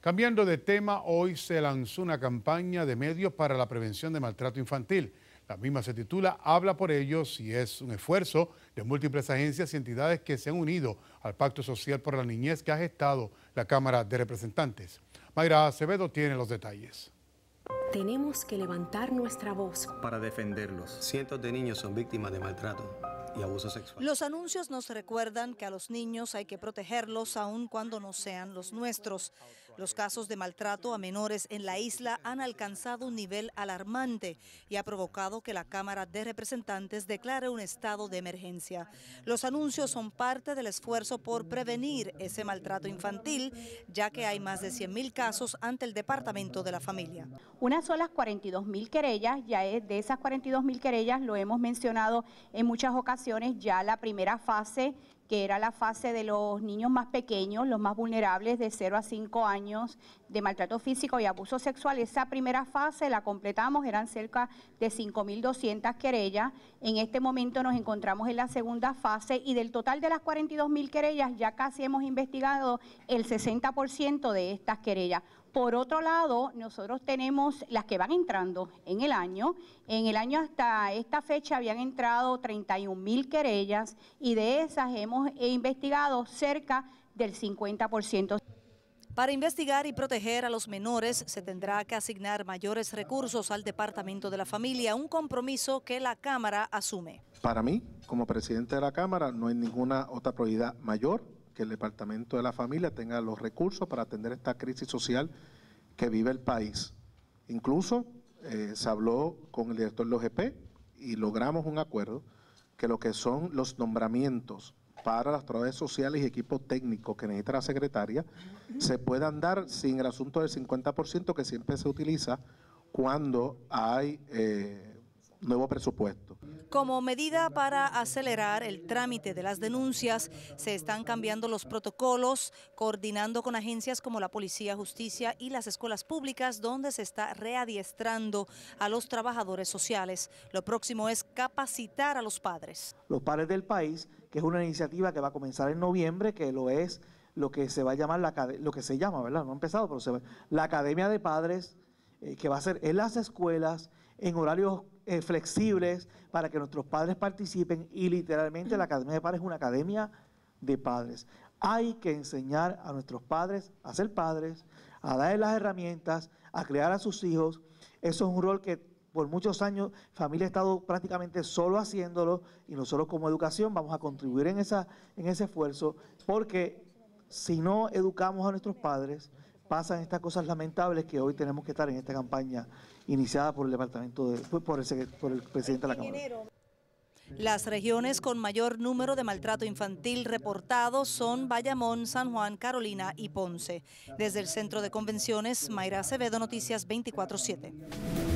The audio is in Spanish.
Cambiando de tema, hoy se lanzó una campaña de medios para la prevención de maltrato infantil. La misma se titula Habla por ellos y es un esfuerzo de múltiples agencias y entidades que se han unido al Pacto Social por la Niñez que ha gestado la Cámara de Representantes. Mayra Acevedo tiene los detalles. Tenemos que levantar nuestra voz para defenderlos. Cientos de niños son víctimas de maltrato. Y abuso sexual. Los anuncios nos recuerdan que a los niños hay que protegerlos aun cuando no sean los nuestros. Los casos de maltrato a menores en la isla han alcanzado un nivel alarmante y ha provocado que la Cámara de Representantes declare un estado de emergencia. Los anuncios son parte del esfuerzo por prevenir ese maltrato infantil, ya que hay más de 100.000 casos ante el Departamento de la Familia. Unas solas 42.000 querellas, ya es de esas 42.000 querellas, lo hemos mencionado en muchas ocasiones, ya la primera fase que era la fase de los niños más pequeños, los más vulnerables de 0 a 5 años de maltrato físico y abuso sexual. Esa primera fase la completamos, eran cerca de 5.200 querellas. En este momento nos encontramos en la segunda fase y del total de las 42.000 querellas ya casi hemos investigado el 60% de estas querellas. Por otro lado, nosotros tenemos las que van entrando en el año. En el año hasta esta fecha habían entrado 31 mil querellas y de esas hemos investigado cerca del 50%. Para investigar y proteger a los menores se tendrá que asignar mayores recursos al Departamento de la Familia, un compromiso que la Cámara asume. Para mí, como presidente de la Cámara, no hay ninguna otra prioridad mayor que el Departamento de la Familia tenga los recursos para atender esta crisis social que vive el país. Incluso eh, se habló con el director del OGP y logramos un acuerdo que lo que son los nombramientos para las trabajadoras sociales y equipos técnicos que necesita la secretaria se puedan dar sin el asunto del 50% que siempre se utiliza cuando hay... Eh, nuevo presupuesto. Como medida para acelerar el trámite de las denuncias, se están cambiando los protocolos, coordinando con agencias como la Policía, Justicia y las escuelas públicas, donde se está readiestrando a los trabajadores sociales. Lo próximo es capacitar a los padres. Los padres del país, que es una iniciativa que va a comenzar en noviembre, que lo es lo que se va a llamar, la, lo que se llama, ¿verdad? No ha empezado, pero se la Academia de Padres, eh, que va a ser en las escuelas, en horarios eh, flexibles para que nuestros padres participen y literalmente la Academia de Padres es una academia de padres. Hay que enseñar a nuestros padres a ser padres, a darles las herramientas, a crear a sus hijos. Eso es un rol que por muchos años familia ha estado prácticamente solo haciéndolo y nosotros como educación vamos a contribuir en, esa, en ese esfuerzo porque si no educamos a nuestros padres, pasan estas cosas lamentables que hoy tenemos que estar en esta campaña iniciada por el departamento de, por el, presidente de la Cámara. Las regiones con mayor número de maltrato infantil reportado son Bayamón, San Juan, Carolina y Ponce. Desde el Centro de Convenciones, Mayra Acevedo, Noticias 24-7.